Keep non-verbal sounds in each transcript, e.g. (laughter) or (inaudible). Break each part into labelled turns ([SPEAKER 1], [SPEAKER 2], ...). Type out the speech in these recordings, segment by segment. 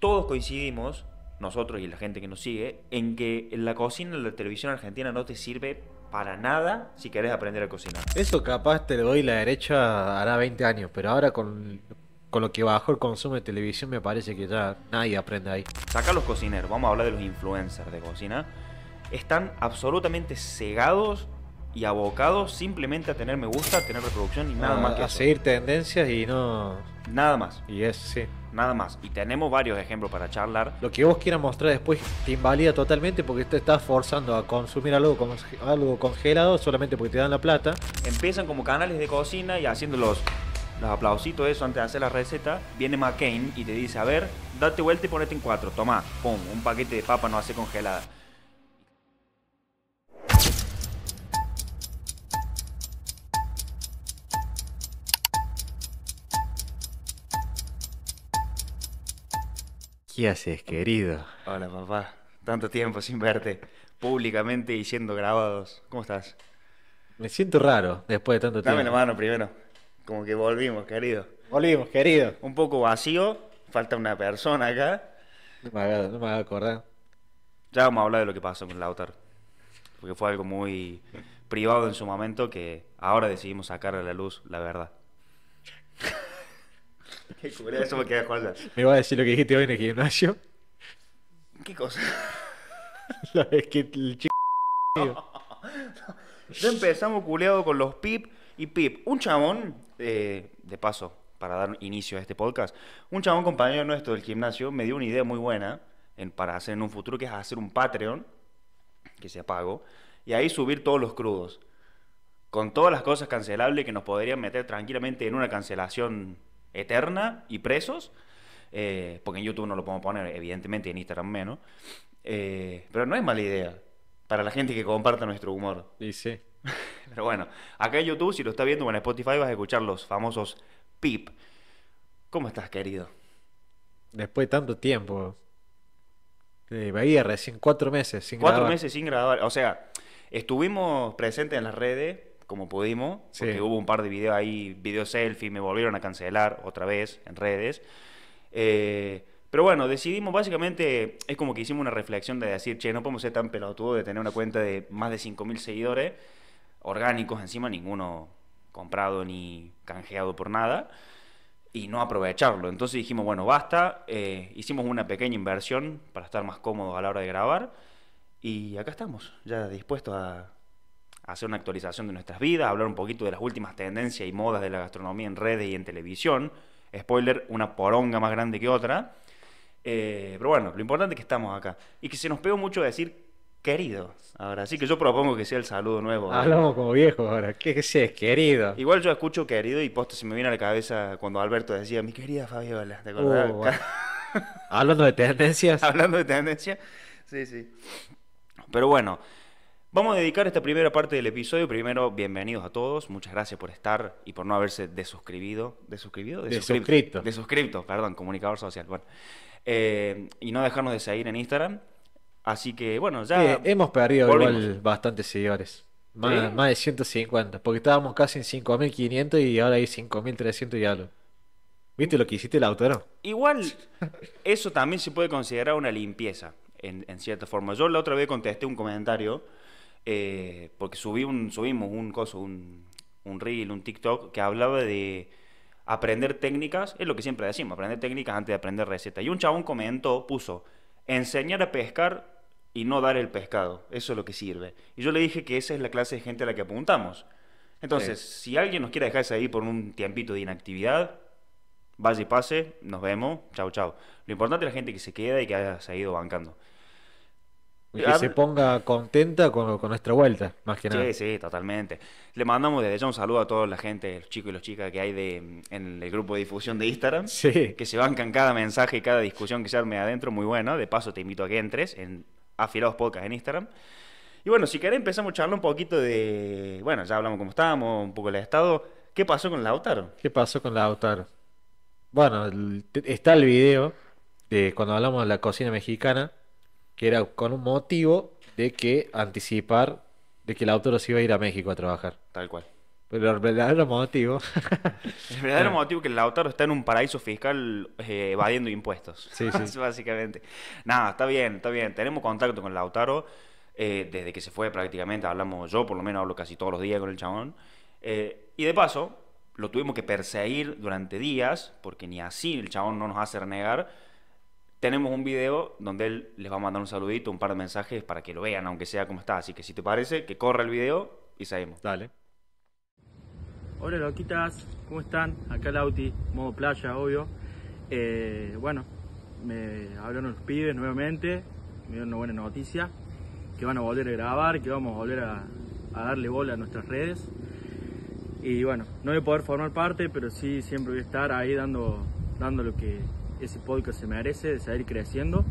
[SPEAKER 1] todos coincidimos, nosotros y la gente que nos sigue, en que la cocina de la televisión argentina no te sirve para nada si querés aprender a cocinar.
[SPEAKER 2] Eso capaz te lo doy la derecha hará 20 años, pero ahora con, lo que bajó el consumo de televisión me parece que ya
[SPEAKER 1] nadie aprende ahí. Saca los cocineros, vamos a hablar de los influencers de cocina. Están absolutamente cegados y abocado simplemente a tener me gusta, a tener reproducción y nada más a seguir tendencias y no nada más. Y es sí, nada más. Y tenemos varios
[SPEAKER 2] ejemplos para charlar. Lo que vos quieras mostrar después te invalida totalmente porque te estás forzando a consumir algo algo congelado solamente porque te dan la plata.
[SPEAKER 1] Empiezan como canales de cocina y haciendo los los aplausitos eso antes de hacer la receta, viene McCain y te dice, a ver, date vuelta y ponete en cuatro, Tomá, pum, un paquete de papa no hace congelada.
[SPEAKER 2] ¿Qué haces, querido?
[SPEAKER 1] Hola, papá. Tanto tiempo sin verte, públicamente y siendo grabados. ¿Cómo estás? Me siento raro después de tanto tiempo. Dame la mano primero. Como que volvimos, querido.
[SPEAKER 2] Volvimos, querido.
[SPEAKER 1] Un poco vacío, falta una persona acá. No me no acordar. Ya vamos a hablar de lo que pasó con Lautaro. Porque fue algo muy privado en su momento que ahora decidimos sacar a la luz, la verdad. (laughs) me quedé
[SPEAKER 2] a decir lo que dijiste hoy en el
[SPEAKER 1] gimnasio. ¿Qué cosa? (laughs) La que el chico. (laughs) Ya empezamos culeado con los pip y pip. Un chabón, eh, de paso, para dar inicio a este podcast, un chabón, compañero nuestro del gimnasio me dio una idea muy buena para hacer en un futuro, que es hacer un Patreon, que se pago, y ahí subir todos los crudos. Con todas las cosas cancelables que nos podrían meter tranquilamente en una cancelación eterna y presos, eh, porque en YouTube no lo podemos poner, evidentemente, en Instagram menos, eh, pero no es mala idea para la gente que comparta nuestro humor. Y sí. (laughs) Pero bueno, acá en YouTube, si lo estás viendo o en Spotify, vas a escuchar los famosos pip. ¿Cómo estás, querido?
[SPEAKER 2] Después de tanto tiempo. Me eh, Bahía, cuatro meses sin grabar. Cuatro
[SPEAKER 1] meses sin grabar. O sea, estuvimos presentes en las redes como pudimos, porque hubo un par de videos ahí, videos selfie, me volvieron a cancelar otra vez en redes. Eh, pero bueno, decidimos básicamente, es como que hicimos una reflexión de decir, che, no podemos ser tan pelotudos de tener una cuenta de más de 5.000 seguidores orgánicos encima, ninguno comprado ni canjeado por nada, y no aprovecharlo. Entonces dijimos, bueno, basta, eh, hicimos una pequeña inversión para estar más cómodos a la hora de grabar, y acá estamos, ya dispuestos a, hacer una actualización de nuestras vidas, hablar un poquito de las últimas tendencias y modas de la gastronomía en redes y en televisión. Spoiler, una poronga más grande que otra. Eh, pero bueno, lo importante es que estamos acá. Y que se nos pegó mucho decir queridos. Ahora, sí, que yo propongo que sea el saludo nuevo. ¿eh? Hablamos
[SPEAKER 2] como viejos ahora. ¿Qué es querido?
[SPEAKER 1] Igual yo escucho querido y posto se me viene a la cabeza cuando Alberto decía, mi querida Fabiola, ¿te acordás? Uh, Hablando de tendencias. (laughs) Hablando de tendencias. Sí, sí. Pero bueno, Vamos a dedicar esta primera parte del episodio. Primero, bienvenidos a todos. Muchas gracias por estar y por no haberse desuscribido. ¿Desuscribido? Desuscripto. Desuscripto, perdón, comunicador social. Bueno. Eh, y no dejarnos de seguir en Instagram. Así que, bueno, ya. Eh, hemos perdido igual
[SPEAKER 2] bastantes seguidores. Más, de 150. Porque estábamos casi en 5.500 y ahora hay 5.300 y lo ¿Viste lo que hiciste el autor.
[SPEAKER 1] Igual, eso también se puede considerar una limpieza, en, en cierta forma. Yo la otra vez contesté un comentario eh, porque subí subimos un coso, un, un reel, un TikTok, que hablaba de aprender técnicas, es lo que siempre decimos, aprender técnicas antes de aprender recetas. Y un chabón comentó, puso, enseñar a pescar y no dar el pescado, eso es lo que sirve. Y yo le dije que esa es la clase de gente a la que apuntamos. Entonces, si alguien nos quiere dejarse ahí por un tiempito de inactividad, vaya y pase, nos vemos, chao, chao. Lo importante es la gente que se queda y que haya seguido bancando. Y que se
[SPEAKER 2] ponga contenta con, nuestra vuelta, más que nada. Sí,
[SPEAKER 1] sí, totalmente. Le mandamos desde ya un saludo a toda la gente, los chicos y las chicas que hay de, en el grupo de difusión de Instagram. Sí. Que se bancan cada mensaje y cada discusión que se arme adentro, muy bueno. De paso, te invito a que entres en Afilados Podcast en Instagram. Y bueno, si querés empezamos a charlar un poquito de. Bueno, ya hablamos cómo estábamos, un poco el estado. ¿Qué pasó con Lautaro? ¿Qué pasó con la Lautaro?
[SPEAKER 2] Bueno, está el video de cuando hablamos de la cocina mexicana que era con un motivo de que anticipar de que el autor se iba a ir a México a trabajar. Tal cual. Pero el verdadero motivo. (laughs)
[SPEAKER 1] el verdadero motivo es que el Lautaro está en un paraíso fiscal eh, evadiendo impuestos. Sí, sí. (laughs) Básicamente. Nada, está bien, está bien. Tenemos contacto con Lautaro eh, desde que se fue prácticamente. Hablamos, yo por lo menos hablo casi todos los días con el chabón. Eh, y de paso, lo tuvimos que perseguir durante días, porque ni así el chabón no nos hace renegar tenemos un video donde él les va a mandar un saludito, un par de mensajes para que lo vean, aunque sea como está. Así que si te parece, que corra el video y seguimos. Dale. Hola loquitas,
[SPEAKER 2] ¿cómo están? Acá Lauti, modo playa, obvio. Eh, bueno, me
[SPEAKER 1] hablaron los pibes nuevamente, me dieron una buena noticia, que van a volver a grabar, que vamos a volver a, darle bola a nuestras redes. Y bueno, no voy a poder formar parte, pero sí siempre voy a estar ahí dando, dando lo que ese podcast se merece, de seguir creciendo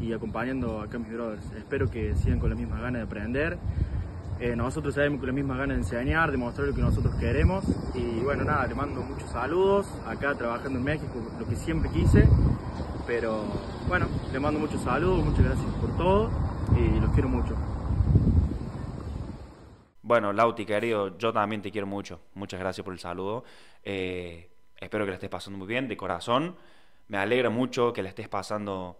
[SPEAKER 1] y acompañando acá a mis brothers. Espero que sigan con la misma ganas de aprender. Eh, nosotros sabemos con la misma ganas de enseñar, de mostrar lo que nosotros queremos. Y bueno, nada, le mando muchos saludos. Acá trabajando en México, lo que siempre quise. Pero bueno, le mando muchos saludos, muchas gracias por todo y los quiero mucho. Bueno, Lauti, querido, yo también te quiero mucho. Muchas gracias por el saludo. Eh, espero que la estés pasando muy bien, de corazón me alegra mucho que la estés pasando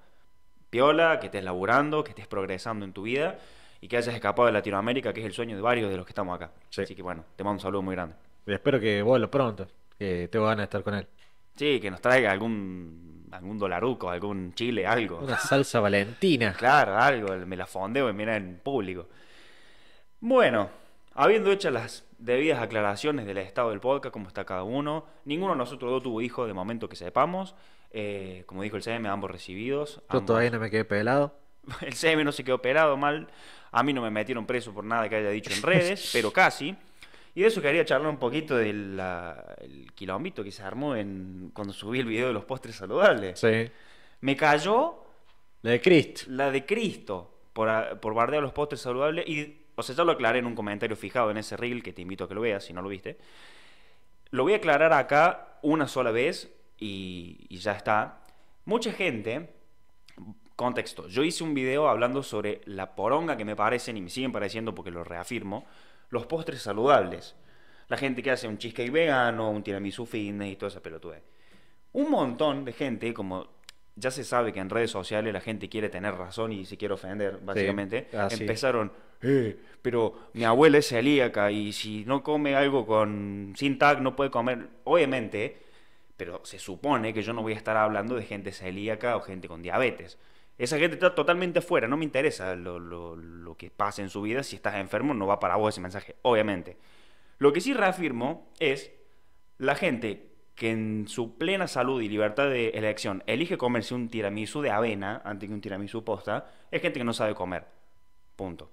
[SPEAKER 1] piola, que estés laburando, que estés progresando en tu vida y que hayas escapado de Latinoamérica, que es el sueño de varios de los que estamos acá. Así que bueno, te mando un saludo muy grande.
[SPEAKER 2] espero que vuelvas pronto,
[SPEAKER 1] que te van a estar con él. Sí, que nos traiga algún algún dolaruco, algún chile, algo. Una salsa valentina. (laughs) claro, algo, me la fondeo y mira en público. Bueno, habiendo hecho las debidas aclaraciones del estado del podcast, cómo está cada uno, ninguno de nosotros dos tuvo hijos de momento que sepamos. Eh, como dijo el CM, ambos recibidos.
[SPEAKER 2] Yo todavía no me quedé pelado.
[SPEAKER 1] (laughs) El CM no se quedó pelado mal. A mí no me metieron preso por nada que haya dicho en redes, (laughs) pero casi. Y de eso quería charlar un poquito del el quilombito que se armó en, cuando subí el video de los postres saludables. Sí. Me cayó. La de Cristo. La de Cristo. Por, por bardear los postres saludables. Y, o sea, ya lo aclaré en un comentario fijado en ese reel que te invito a que lo veas si no lo viste. Lo voy a aclarar acá una sola vez y, ya está. Mucha gente, contexto, yo hice un video hablando sobre la poronga que me parecen y me siguen pareciendo porque lo reafirmo, los postres saludables. La gente que hace un cheesecake vegano, un tiramisú fitness y toda esa pelotude. Un montón de gente, como ya se sabe que en redes sociales la gente quiere tener razón y se quiere ofender, básicamente, empezaron, eh, pero mi abuela es celíaca y si no come algo con sin tag no puede comer. Obviamente, pero se supone que yo no voy a estar hablando de gente celíaca o gente con diabetes. Esa gente está totalmente fuera no me interesa lo, que pasa en su vida. Si estás enfermo, no va para vos ese mensaje, obviamente. Lo que sí reafirmo es la gente que en su plena salud y libertad de elección elige comerse un tiramisu de avena antes que un tiramisú posta, es gente que no sabe comer. Punto.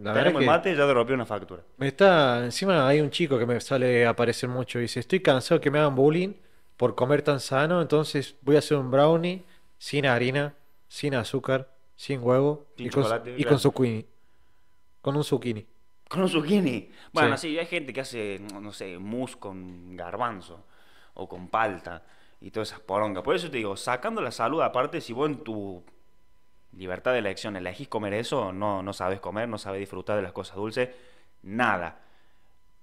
[SPEAKER 1] La Tenemos el mate ya te rompió una factura.
[SPEAKER 2] Me está, encima hay un chico que me sale a aparecer mucho y dice, estoy cansado que me hagan bullying por comer tan sano, entonces voy a hacer un brownie sin harina, sin azúcar, sin huevo y, con, con, zucchini. Con un
[SPEAKER 1] zucchini. Con un zucchini. Bueno, sí. hay gente que hace, no sé, mousse con garbanzo o con palta y todas esas porongas. Por eso te digo, sacando la salud aparte, si vos en tu libertad de elección, elegís comer eso, no, no sabes comer, no sabes disfrutar de las cosas dulces, nada.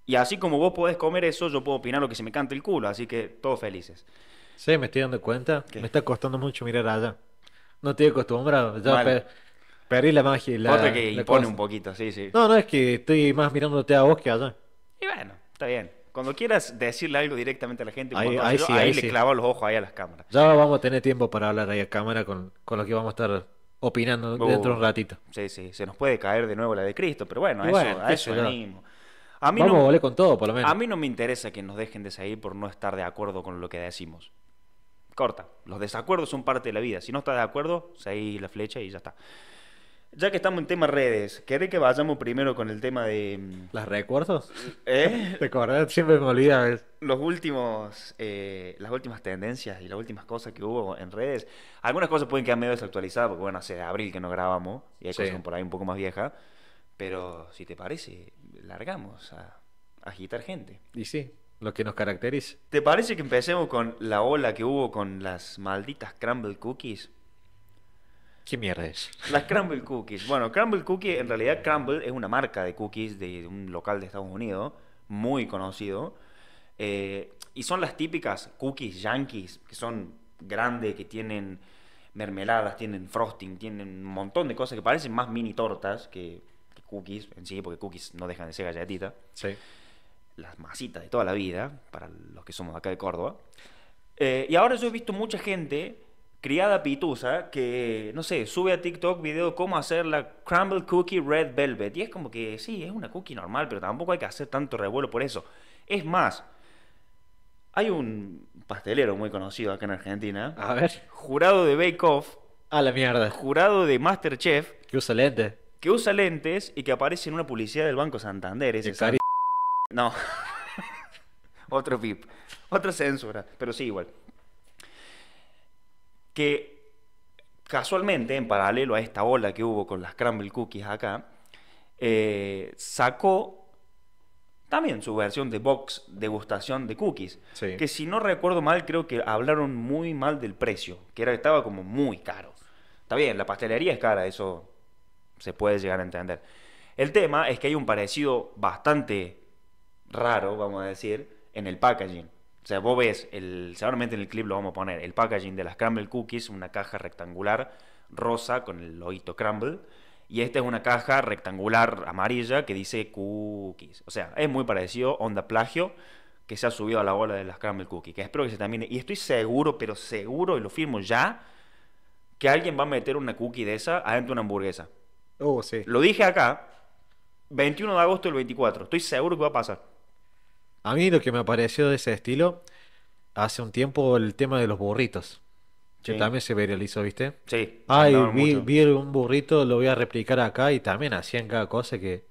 [SPEAKER 1] Y así como vos podés comer eso, yo puedo opinar lo que se me cante el culo, así que todos felices.
[SPEAKER 2] Sí, me estoy dando cuenta, me está costando mucho mirar allá. No estoy acostumbrado, ya perdí la magia. La, Otra que impone un poquito, sí, sí. No, no, es que estoy más mirándote a vos que allá.
[SPEAKER 1] Y bueno, está bien. Cuando quieras decirle algo directamente a la gente, ahí, ahí, ahí, le los ojos ahí a las cámaras.
[SPEAKER 2] Ya vamos a tener tiempo para hablar ahí a cámara
[SPEAKER 1] con, con que vamos a estar opinando uh. dentro de un ratito. Sí, sí, se nos puede caer de nuevo la de Cristo, pero bueno, a eso, eso animo. mí no, con todo, por lo menos. A mí no me interesa que nos dejen de seguir por no estar de acuerdo con lo que decimos. Corta, los desacuerdos son parte de la vida. Si no estás de acuerdo, seguís la flecha y ya está. Ya que estamos en tema redes, ¿querés que vayamos primero con el tema de. Mm, ¿Las recuerdos? ¿Eh? ¿Te (laughs) Siempre me Los últimos. Eh, las últimas tendencias y las últimas cosas que hubo en redes. Algunas cosas pueden quedar medio desactualizadas, porque bueno, hace abril que no grabamos y hay cosas por ahí un poco más viejas. Pero si te parece, largamos a, a agitar gente. Y sí, lo que nos caracteriza. ¿Te parece que empecemos con la ola que hubo con las malditas Crumble Cookies? ¿Qué mierda es? Las Crumble Cookies. Bueno, Crumble Cookie, en realidad Crumble es una marca de cookies de, un local de Estados Unidos, muy conocido. Eh, y son las típicas cookies yankees, que son grandes, que tienen mermeladas, tienen frosting, tienen un montón de cosas que parecen más mini tortas que, cookies en sí, porque cookies no dejan de ser galletitas. Sí. Las masitas de toda la vida, para los que somos acá de Córdoba. Eh, y ahora yo he visto mucha gente criada pitusa que, no sé, sube a TikTok video cómo hacer la Crumble Cookie Red Velvet. Y es como que sí, es una cookie normal, pero tampoco hay que hacer tanto revuelo por eso. Es más, hay un pastelero muy conocido acá en Argentina. A ver. Jurado de Bake Off. A la mierda. Jurado de Masterchef. Que usa lentes. Que usa lentes y que aparece en una publicidad del Banco Santander. Ese (laughs) No. (laughs) Otro pip. Otra censura. Pero sí, igual que casualmente, en paralelo a esta ola que hubo con las Crumble Cookies acá, eh, sacó también su versión de box degustación de cookies. Que si no recuerdo mal, creo que hablaron muy mal del precio, que era, estaba como muy caro. Está bien, la pastelería es cara, eso se puede llegar a entender. El tema es que hay un parecido bastante raro, vamos a decir, en el packaging. O sea, vos ves, el, seguramente en el clip lo vamos a poner, el packaging de las Crumble Cookies, una caja rectangular rosa con el loito Crumble. Y esta es una caja rectangular amarilla que dice cookies. O sea, es muy parecido onda plagio que se ha subido a la bola de las Crumble Cookies. Que espero que se termine. Y estoy seguro, pero seguro, y lo firmo ya, que alguien va a meter una cookie de esa adentro de una hamburguesa. Oh, sí. Lo dije acá, 21 de agosto del 24. Estoy seguro que va a pasar.
[SPEAKER 2] A mí lo que me apareció de ese estilo, hace un tiempo el tema de los burritos. Que también se viralizó, ¿viste?
[SPEAKER 1] Sí. Ay, vi,
[SPEAKER 2] vi un burrito, lo voy a replicar acá y también hacían cada cosa que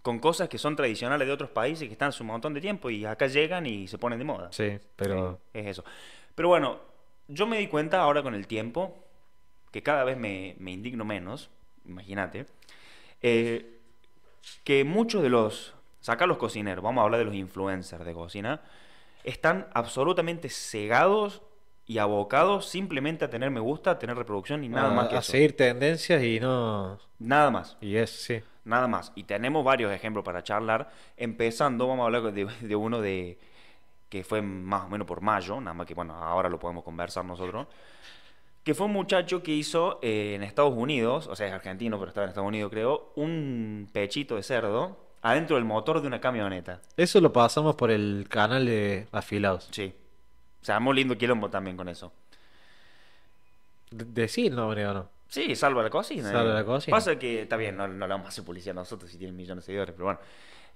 [SPEAKER 1] con cosas que son tradicionales de otros países que están un montón de tiempo y acá llegan y se ponen de moda. Sí, pero. es eso. Pero bueno, yo me di cuenta ahora con el tiempo, que cada vez me, indigno menos, imagínate, eh, que muchos de los saca los cocineros, vamos a hablar de los influencers de cocina, están absolutamente cegados y abocados simplemente a tener me gusta, a tener reproducción y nada más que a seguir
[SPEAKER 2] tendencias y no... Nada más. Y es, sí.
[SPEAKER 1] Nada más. Y tenemos varios ejemplos para charlar. Empezando, vamos a hablar de, uno de que fue más o menos por mayo, nada más que bueno, ahora lo podemos conversar nosotros, que fue un muchacho que hizo eh, en Estados Unidos, o sea, es argentino, pero estaba en Estados Unidos creo, un pechito de cerdo adentro del motor de una camioneta. Eso lo pasamos por el canal de Afilados. Sí. O sea, muy lindo quilombo también con eso. Decir no, no. Sí, salva la cocina. Salva eh. la cocina. Pasa que, está bien, no, no le vamos a hacer policía a nosotros si tienen millones de seguidores, pero bueno.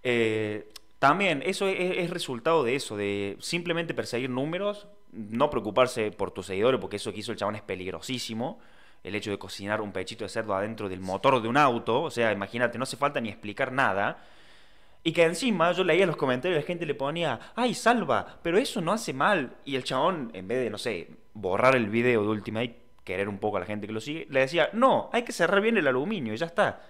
[SPEAKER 1] Eh, también, eso es, resultado de eso, de simplemente perseguir números, no preocuparse por tus seguidores, porque eso que hizo el chabón es peligrosísimo el hecho de cocinar un pechito de cerdo adentro del motor de un auto, o sea, imagínate, no hace falta ni explicar nada. Y que encima yo leía los comentarios y la gente le ponía, ay, salva, pero eso no hace mal. Y el chabón, en vez de, no sé, borrar el video de Ultimate, y querer un poco a la gente que lo sigue, le decía, no, hay que cerrar bien el aluminio y ya está.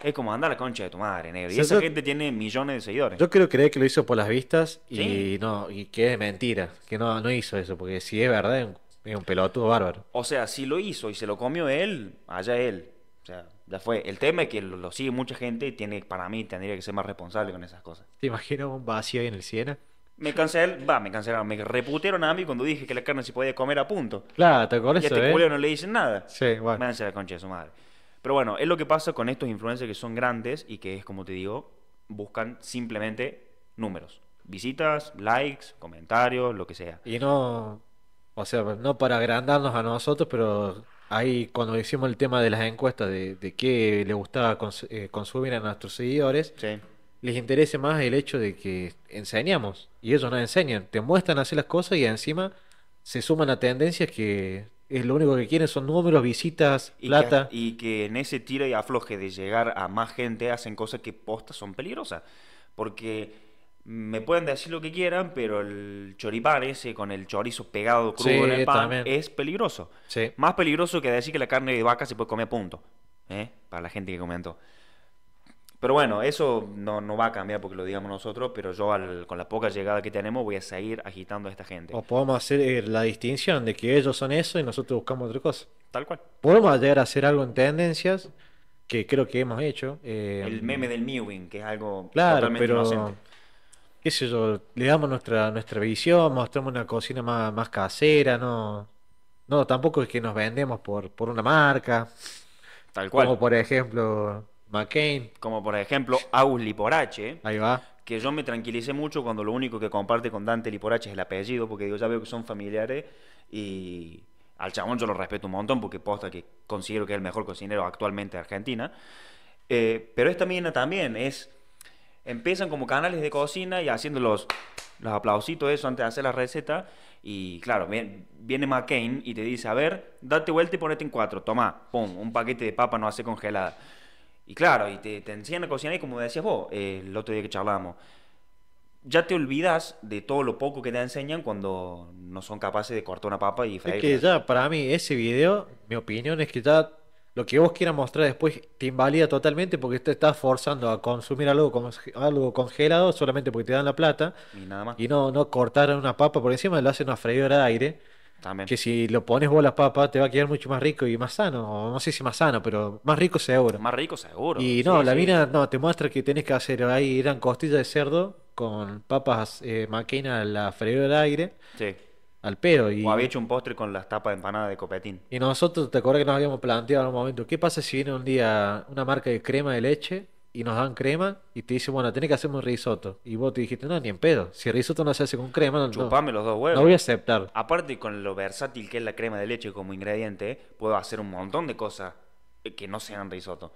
[SPEAKER 1] Es como andar la concha de tu madre, negro. Y esa gente tiene millones de seguidores.
[SPEAKER 2] Yo creo creer que lo hizo por las vistas y no, que es mentira, que no, no hizo eso, porque si es verdad, es un pelotudo bárbaro.
[SPEAKER 1] O sea, si lo hizo y se lo comió él, allá él. O sea, ya fue. El tema es que lo, sigue mucha gente y tiene, para mí tendría que ser más responsable con esas cosas.
[SPEAKER 2] ¿Te imaginas un vacío ahí en el Siena?
[SPEAKER 1] Me cancelaron, va, me cancelaron, me reputaron a mí cuando dije que la carne se podía comer a punto. Claro, te acuerdas. Y a este eh? no le dicen nada. Sí, bueno. Váyanse la concha de su madre. Pero bueno, es lo que pasa con estos influencers que son grandes y que es, como te digo, buscan simplemente números. Visitas, likes, comentarios, lo que sea.
[SPEAKER 2] Y no o sea, no para agrandarnos a nosotros, pero ahí cuando hicimos el tema de las encuestas de, qué le gustaba eh, consumir a nuestros seguidores, les interesa más el hecho de que enseñamos y ellos nos enseñan, te muestran hacer las cosas y encima se suman a tendencias que es lo único que quieren son números, visitas, y plata.
[SPEAKER 1] y que en ese tiro y afloje de llegar a más gente hacen cosas que postas son peligrosas. Porque me pueden decir lo que quieran, pero el choripán ese con el chorizo pegado crudo en el pan es peligroso. Más peligroso que decir que la carne de vaca se puede comer a punto. ¿eh? Para la gente que comentó. Pero bueno, eso no, va a cambiar porque lo digamos nosotros, pero yo con la poca llegada que tenemos voy a seguir agitando a esta gente.
[SPEAKER 2] O podemos hacer eh, la distinción de que ellos son eso y nosotros buscamos otra cosa. Tal cual. Podemos llegar a hacer algo en tendencias, que creo que hemos hecho. Eh, el meme
[SPEAKER 1] del mewing, que es algo claro, totalmente pero
[SPEAKER 2] qué sé yo, le damos nuestra, nuestra visión, mostramos una cocina más, casera, no, no, tampoco es que nos vendemos por, una marca. Tal cual. Como por ejemplo
[SPEAKER 1] McCain. Como por ejemplo August Liporache. Ahí va. Que yo me tranquilicé mucho cuando lo único que comparte con Dante Liporache es el apellido, porque digo, ya veo que son familiares y al chabón yo lo respeto un montón porque posta que considero que es el mejor cocinero actualmente de Argentina. Eh, pero esta mina también es empiezan como canales de cocina y haciendo los, los aplausitos, eso, antes de hacer la receta. Y claro, viene, McCain y te dice, a ver, date vuelta y ponete en cuatro, toma, pum, un paquete de papa no hace congelada. Y claro, y te, enseñan a cocinar y como decías vos eh, el otro día que charlábamos, ya te olvidas de todo lo poco que te enseñan cuando no son capaces de cortar una papa y Es que
[SPEAKER 2] ya, para mí, ese video, mi opinión es que está lo que vos quieras mostrar después te invalida totalmente porque te estás forzando a consumir algo, algo congelado solamente porque te dan la plata. Y nada más. Y no, no cortar una papa por encima, lo hacen una freidora de aire. También. Que si lo pones vos las papas, te va a quedar mucho más rico y más sano. No sé si más sano, pero más rico seguro. Más rico seguro. Y no, la mina no, te muestra que tenés que hacer. Ahí eran costillas de cerdo con papas eh, la
[SPEAKER 1] freidora de aire. Sí al
[SPEAKER 2] Y, o había hecho
[SPEAKER 1] un postre con las tapas de empanada de copetín.
[SPEAKER 2] Y nosotros, ¿te acuerdas que nos habíamos planteado en un momento? ¿Qué pasa si viene un día una marca de crema de leche y nos dan crema y te dicen, bueno, tenés que hacer un risotto? Y vos te dijiste, no, ni en pedo. Si el risotto no se hace con crema,
[SPEAKER 1] no. Chupame los dos huevos. No voy a aceptar. Aparte, con lo versátil que es la crema de leche como ingrediente, puedo hacer un montón de cosas eh, que no sean risotto.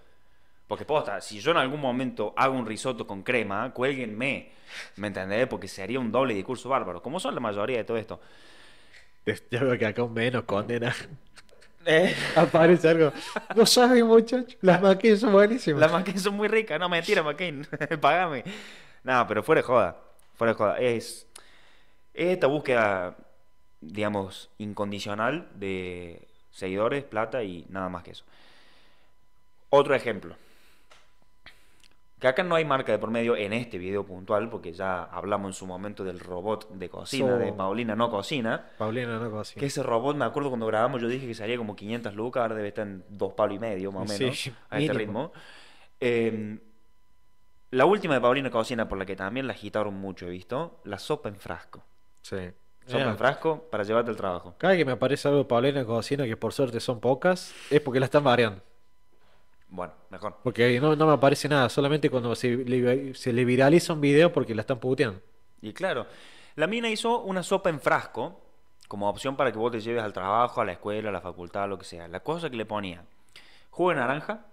[SPEAKER 1] Porque posta, si yo en algún momento hago un risotto con crema, cuélguenme. ¿Me entendés? Porque sería un doble discurso bárbaro. Como son la mayoría de todo esto.
[SPEAKER 2] (laughs) Ya veo que acá un menos condena. Eh. (laughs) Aparece algo. No sabes, muchachos Las máquinas son buenísimas. Las
[SPEAKER 1] McCain son muy ricas. No, mentira, McCain (laughs) Pagame. No, pero fuera de joda. Fuera de joda. es esta búsqueda, digamos, incondicional de seguidores, plata y nada más que eso. Otro ejemplo. Que acá no hay marca de por medio en este video puntual, porque ya hablamos en su momento del robot de cocina, de Paulina no cocina. Paulina no cocina. Que ese robot, me acuerdo cuando grabamos, yo dije que salía como 500 lucas, ahora debe estar en dos palos y medio, más o menos, a este ritmo. Em, la última de Paulina Cocina, por la que también la agitaron mucho, he visto, la sopa en frasco. Sí. Sopa en frasco para llevarte al trabajo.
[SPEAKER 2] Cada vez que me aparece algo de Paulina Cocina, que por suerte son pocas, es
[SPEAKER 1] porque la están variando. Bueno, mejor.
[SPEAKER 2] Porque no, no me aparece nada, solamente cuando se le, viraliza un video porque la están puteando.
[SPEAKER 1] Y claro, la mina hizo una sopa en frasco como opción para que vos te lleves al trabajo, a la escuela, a la facultad, lo que sea. La cosa que le ponía: jugo de naranja,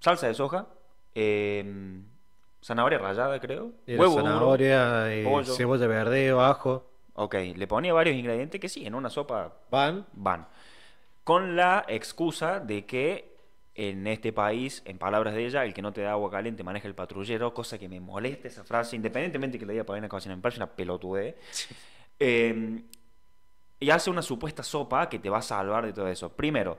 [SPEAKER 1] salsa de soja, em, zanahoria rallada, creo. huevo zanahoria, duro, eh,
[SPEAKER 2] cebolla verde, ajo.
[SPEAKER 1] Ok, le ponía varios ingredientes que sí, en una sopa van. Van. Con la excusa de que en este país, en palabras de ella, el que no te da agua caliente maneja el patrullero, cosa que me molesta esa frase, independientemente que le diga Paulina Cocina, me parece una pelotude. Em, y hace una supuesta sopa que te va a salvar de todo eso. Primero,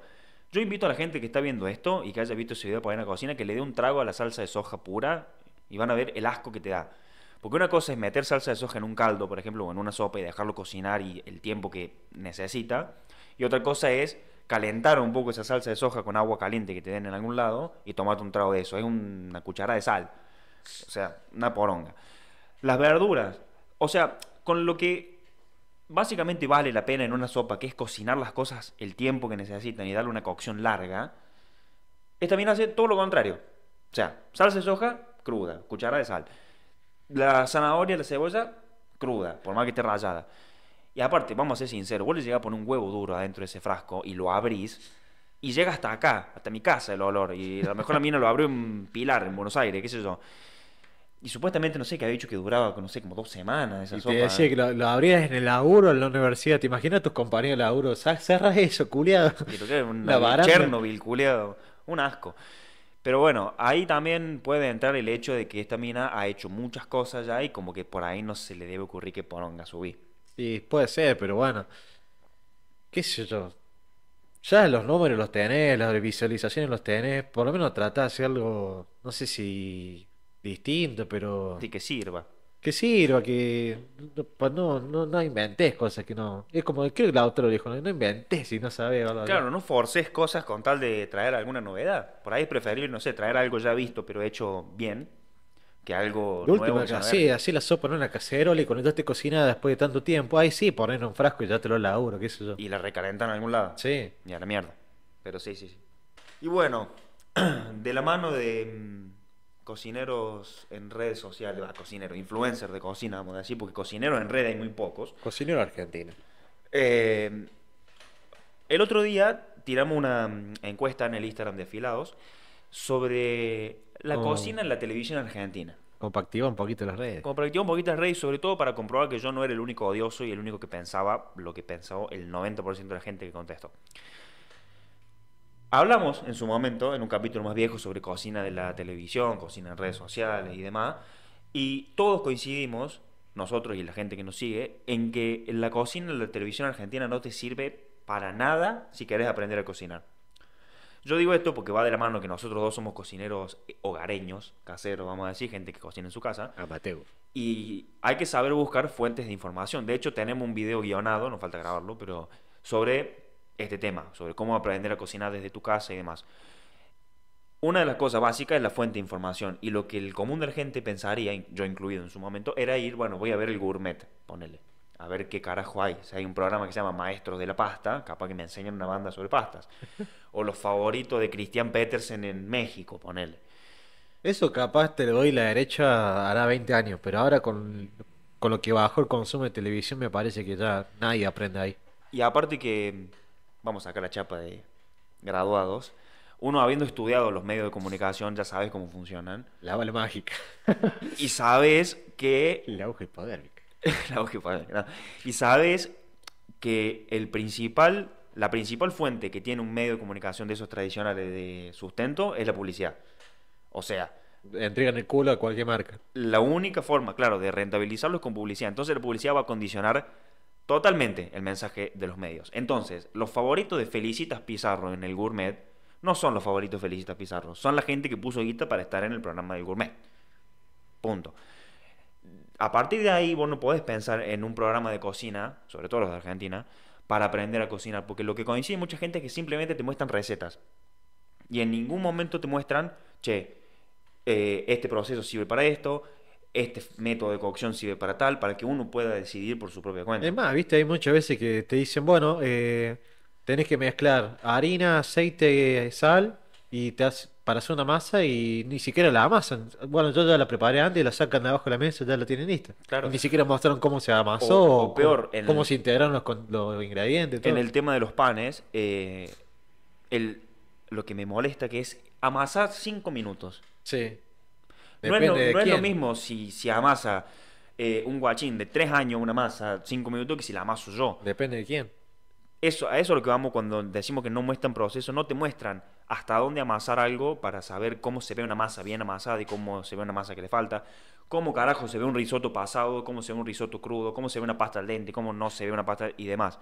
[SPEAKER 1] yo invito a la gente que está viendo esto y que haya visto ese video de una Cocina que le dé un trago a la salsa de soja pura y van a ver el asco que te da. Porque una cosa es meter salsa de soja en un caldo, por ejemplo, o en una sopa y dejarlo cocinar y el tiempo que necesita. Y otra cosa es calentar un poco esa salsa de soja con agua caliente que te den en algún lado y tomate un trago de eso. Es una cuchara de sal. O sea, una poronga. Las verduras. O sea, con lo que básicamente vale la pena en una sopa, que es cocinar las cosas el tiempo que necesitan y darle una cocción larga, esta mina hace todo lo contrario. O sea, salsa de soja cruda, cuchara de sal. La zanahoria, la cebolla cruda, por más que esté rallada. Y aparte, vamos a ser sinceros, vos le llegás a poner un huevo duro adentro de ese frasco y lo abrís y llega hasta acá, hasta mi casa el olor. Y a lo mejor la mina lo abrió en Pilar, en Buenos Aires, qué sé yo. Y supuestamente, no sé, que había dicho que duraba, no sé, como dos semanas esa y sopa. Te decía que
[SPEAKER 2] lo, abrías en el laburo, en la universidad. ¿Te imaginas tus compañeros de laburo? Cerras eso, culiado.
[SPEAKER 1] La Chernobyl, culiado. Un asco. Pero bueno, ahí también puede entrar el hecho de que esta mina ha hecho muchas cosas ya y como que por ahí no se le debe ocurrir que su subir. Sí, puede ser, pero bueno. ¿Qué sé yo? Ya los
[SPEAKER 2] números los tenés, las visualizaciones los tenés. Por lo menos tratás de hacer algo, no sé si
[SPEAKER 1] distinto, pero. sí que sirva.
[SPEAKER 2] Que sirva, que. No, no, no inventes cosas que no. Es como creo que la autora dijo: no inventes si no sabés Claro,
[SPEAKER 1] no forces cosas con tal de traer alguna novedad. Por ahí es preferible, no sé, traer algo ya visto, pero hecho bien que algo así,
[SPEAKER 2] así la sopa en una cacerola y cuando cocinada después de tanto tiempo, Ahí sí, pones un frasco y ya te lo laburo, qué sé yo. Y la recalentan en algún lado. Sí. Y a la mierda.
[SPEAKER 1] Pero sí, sí, sí. Y bueno, (clears throat) de la mano de mm, cocineros en redes sociales, ah, cocineros, influencers de cocina, vamos a decir, porque cocineros en red hay muy pocos. Cocinero argentino. Eh, el otro día tiramos una mm, encuesta en el Instagram de Afilados sobre la cocina en la televisión argentina. Como un poquito las redes. Como un poquito las redes, sobre todo para comprobar que yo no era el único odioso y el único que pensaba lo que pensaba el 90% de la gente que contestó. Hablamos en su momento, en un capítulo más viejo, sobre cocina de la televisión, cocina en redes sociales y demás, y todos coincidimos, nosotros y la gente que nos sigue, en que la cocina de la televisión argentina no te sirve para nada si querés aprender a cocinar. Yo digo esto porque va de la mano que nosotros dos somos cocineros eh, hogareños, caseros, vamos a decir, gente que cocina en su casa. Y hay que saber buscar fuentes de información. De hecho, tenemos un video guionado, no falta grabarlo, pero sobre este tema, sobre cómo aprender a cocinar desde tu casa y demás. Una de las cosas básicas es la fuente de información. Y lo que el común de la gente pensaría, yo incluido en su momento, era ir, bueno, voy a ver el gourmet, ponele a ver qué carajo hay. Si hay un programa que se llama Maestros de la Pasta, capaz que me enseñan una banda sobre pastas. (laughs) O los favoritos de Christian Petersen en México, ponele. Eso capaz
[SPEAKER 2] te lo doy la derecha hará 20 años, pero ahora con, lo que bajó el consumo de televisión me parece que ya nadie aprende ahí.
[SPEAKER 1] Y aparte que, vamos a sacar la chapa de graduados, uno habiendo estudiado los medios de comunicación ya sabes cómo funcionan. La mágica. y sabes que... La hoja hipodérmica (laughs) Y sabes que el principal, la principal fuente que tiene un medio de comunicación de esos tradicionales de sustento es la publicidad. O sea, entregan el culo a cualquier marca. La única forma, claro, de rentabilizarlo es con publicidad. Entonces la publicidad va a condicionar totalmente el mensaje de los medios. Entonces, los favoritos de Felicitas Pizarro en el Gourmet no son los favoritos de Felicitas Pizarro, son la gente que puso guita para estar en el programa del Gourmet. Punto a partir de ahí vos no podés pensar en un programa de cocina, sobre todo los de Argentina, para aprender a cocinar, porque lo que coincide mucha gente es que simplemente te muestran recetas. Y en ningún momento te muestran, che, eh, este proceso sirve para esto, este método de cocción sirve para tal, para que uno pueda decidir por su propia cuenta. Es
[SPEAKER 2] más, viste, hay muchas veces que te dicen, bueno, eh, tenés que mezclar harina, aceite, sal, y te, has, para hacer una masa y ni siquiera la amasan. Bueno, yo ya la preparé antes y la sacan de abajo de la mesa y ya la tienen lista. ni siquiera mostraron cómo se amasó o, peor, cómo, se integraron
[SPEAKER 1] los, ingredientes. En el tema de los panes, eh, lo que me molesta que es amasar 5 minutos. Sí.
[SPEAKER 2] No, es lo, no es lo, mismo
[SPEAKER 1] si, si amasa eh, un guachín de 3 años una masa cinco minutos que si la amaso yo. Depende de quién. Eso, a eso es lo que vamos cuando decimos que no muestran proceso, no te muestran hasta dónde amasar algo para saber cómo se ve una masa bien amasada y cómo se ve una masa que le falta, cómo carajo se ve un risotto pasado, cómo se ve un risotto crudo, cómo se ve una pasta al dente, cómo no se ve una pasta y demás.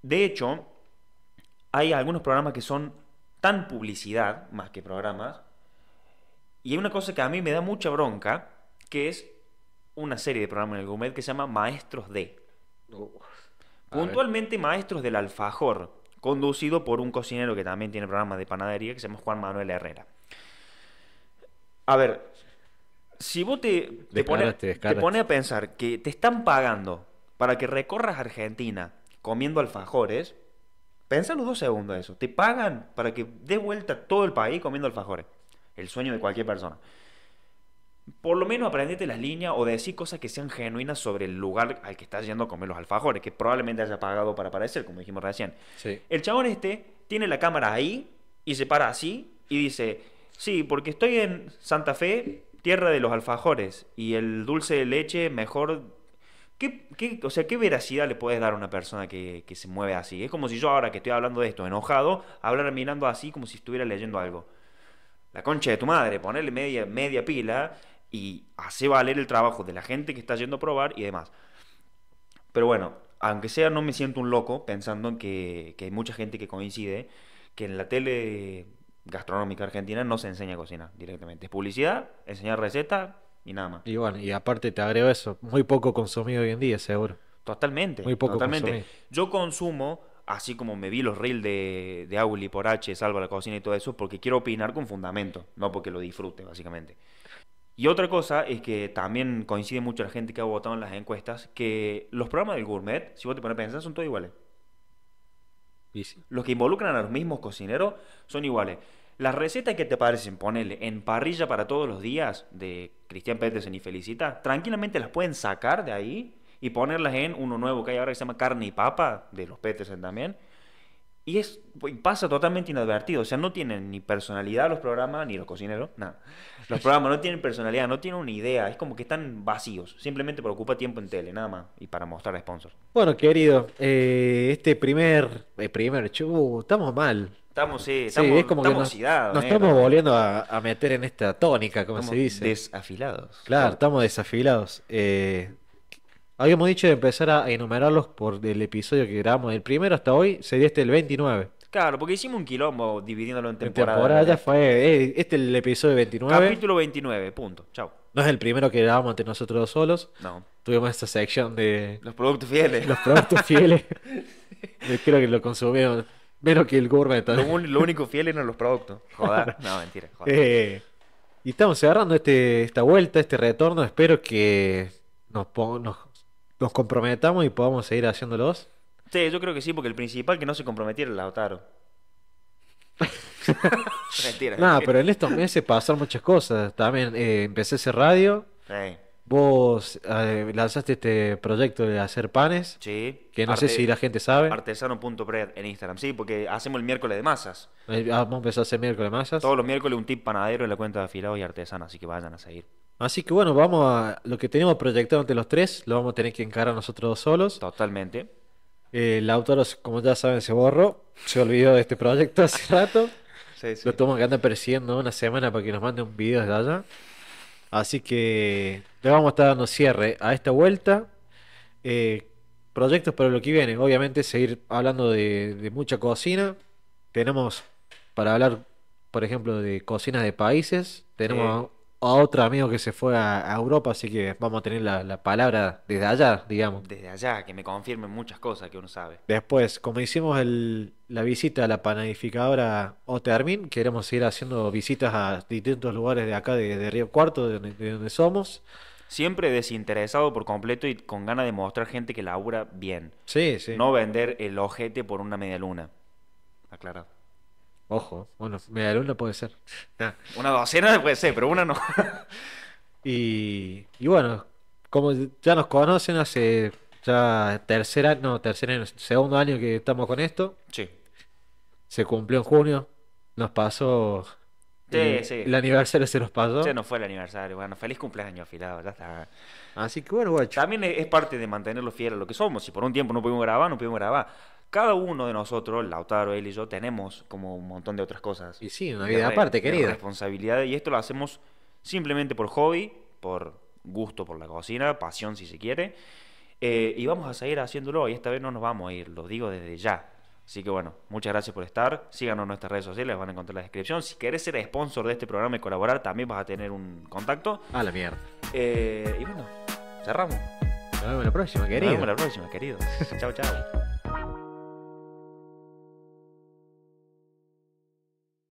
[SPEAKER 1] De hecho, hay algunos programas que son tan publicidad más que programas. Y hay una cosa que a mí me da mucha bronca, que es una serie de programas en el Gourmet que se llama Maestros de. Puntualmente Maestros del Alfajor conducido por un cocinero que también tiene programa de panadería que se llama Juan Manuel Herrera. A ver, si vos te, te pones pone a pensar que te están pagando para que recorras Argentina comiendo alfajores, pensalo dos segundos eso. Te pagan para que des vuelta todo el país comiendo alfajores. El sueño de cualquier persona por lo menos aprendete las líneas o decir cosas que sean genuinas sobre el lugar al que estás yendo a comer los alfajores, que probablemente haya pagado para aparecer, como dijimos recién. El chabón este tiene la cámara ahí y se para así y dice, sí, porque estoy en Santa Fe, tierra de los alfajores, y el dulce de leche mejor... ¿Qué, qué o sea, ¿qué veracidad le puedes dar a una persona que, se mueve así? Es como si yo ahora que estoy hablando de esto, enojado, hablar mirando así como si estuviera leyendo algo. La concha de tu madre, ponerle media, media pila y hace valer el trabajo de la gente que está yendo a probar y demás. Pero bueno, aunque sea no me siento un loco pensando en que, hay mucha gente que coincide que en la tele gastronómica argentina no se enseña cocina directamente. Es publicidad, enseñar receta y nada más.
[SPEAKER 2] Y bueno, y aparte te agrego eso, muy poco consumido hoy en día, seguro.
[SPEAKER 1] Totalmente. Muy poco Consumido. Yo consumo, así como me vi los reels de, de Auli por H, Salva la Cocina y todo eso, porque quiero opinar con fundamento, no porque lo disfrute, básicamente. Y otra cosa es que también coincide mucho la gente que ha votado en las encuestas, que los programas del gourmet, si vos te pones a pensar, son todos iguales. Los que involucran a los mismos cocineros son iguales. Las recetas que te parecen, ponerle en parrilla para todos los días de Cristian Petersen y Felicita, tranquilamente las pueden sacar de ahí y ponerlas en uno nuevo que hay ahora que se llama carne y papa, de los Petersen también, y es pasa totalmente inadvertido. O sea, no tienen ni personalidad los programas, ni los cocineros, nada. Los programas no tienen personalidad, no tienen una idea. Es como que están vacíos. Simplemente por ocupa tiempo en tele, nada más. Y para mostrar a sponsors.
[SPEAKER 2] Bueno, querido, eh, este primer. Eh, primer chu, estamos mal.
[SPEAKER 1] Estamos, sí, estamos, como nos, eh, estamos volviendo
[SPEAKER 2] a, meter en esta tónica, como se dice.
[SPEAKER 1] Desafilados.
[SPEAKER 2] Claro, claro. estamos desafilados. Eh, Habíamos dicho de empezar a enumerarlos por el episodio que grabamos el primero hasta hoy, sería este el 29.
[SPEAKER 1] Claro, porque hicimos un quilombo dividiéndolo en temporadas. temporada ya
[SPEAKER 2] fue, eh, este es el episodio 29.
[SPEAKER 1] Capítulo 29, punto. Chao.
[SPEAKER 2] No es el primero que grabamos entre nosotros solos. No. Tuvimos esta sección de... Los productos fieles. Los productos fieles. (laughs) Eh, creo que lo consumieron menos que el gourmet. Lo,
[SPEAKER 1] único fiel eran los productos. (laughs) Joder. no, mentira. Joder. Eh,
[SPEAKER 2] y estamos cerrando este, esta vuelta, este retorno. Espero que nos, nos nos comprometamos y podamos seguir haciéndolos.
[SPEAKER 1] Sí, yo creo que sí, porque el principal que no se comprometiera es Lautaro. (laughs) mentira. nada pero en
[SPEAKER 2] estos meses pasaron muchas cosas. También eh, empecé ese radio. Sí. Vos eh, lanzaste este proyecto de hacer panes. Sí. Que no sé si la gente sabe.
[SPEAKER 1] Artesano.bread en Instagram. Sí, porque hacemos el miércoles de masas. Eh, ah, vamos a empezar a hacer miércoles de masas. Todos los miércoles un tip panadero en la cuenta de afilados y artesano, así que vayan a seguir.
[SPEAKER 2] Así que bueno, vamos a lo que tenemos proyectado ante los tres, lo vamos a tener que encarar nosotros dos solos. Totalmente. El eh, autor, como ya saben, se borró, se olvidó de este proyecto hace (laughs) rato. Lo tomo que anda persiguiendo una semana para que nos mande un video desde allá. Así que le vamos a estar dando cierre a esta vuelta. Eh, proyectos para lo que viene, obviamente seguir hablando de, mucha cocina. Tenemos para hablar, por ejemplo, de cocinas de países. Tenemos a otro amigo que se fue a, Europa, así que vamos a tener la, palabra desde allá, digamos.
[SPEAKER 1] Desde allá, que me confirmen muchas cosas que uno sabe.
[SPEAKER 2] Después, como hicimos la visita a la panadificadora Otermin, queremos ir haciendo visitas a distintos lugares de acá, de, de Río Cuarto, de, donde somos.
[SPEAKER 1] Siempre desinteresado por completo y con ganas de mostrar gente que labura bien. Sí, sí. No vender el ojete por una media luna. Aclarado.
[SPEAKER 2] Ojo, bueno, media luna puede ser. Una
[SPEAKER 1] docena puede ser, pero una no. (laughs)
[SPEAKER 2] y, bueno, como ya nos conocen hace ya tercer año, no, tercer año, segundo año que estamos con esto. Sí. Se cumplió en junio, nos pasó.
[SPEAKER 1] Sí, sí. El
[SPEAKER 2] aniversario se nos pasó. Se nos fue el
[SPEAKER 1] aniversario. Bueno, feliz cumpleaños afilado, ya está. Así que bueno, guacho. También es parte de mantenerlo fiel a lo que somos. Si por un tiempo no pudimos grabar, no pudimos grabar. Cada uno de nosotros, Lautaro, él y yo, tenemos como un montón de otras cosas. Y sí, una vida aparte, querida. responsabilidad y esto lo hacemos simplemente por hobby, por gusto por la cocina, pasión si se quiere. Eh, y vamos a seguir haciéndolo y esta vez no nos vamos a ir, lo digo desde ya. Así que bueno, muchas gracias por estar. Síganos en nuestras redes sociales, van a encontrar la descripción. Si querés ser sponsor de este programa y colaborar, también vas a tener un contacto. A la mierda. Eh, y bueno, cerramos.
[SPEAKER 2] Nos vemos la próxima, querido. Nos vemos la próxima, querido.
[SPEAKER 1] chao, chao.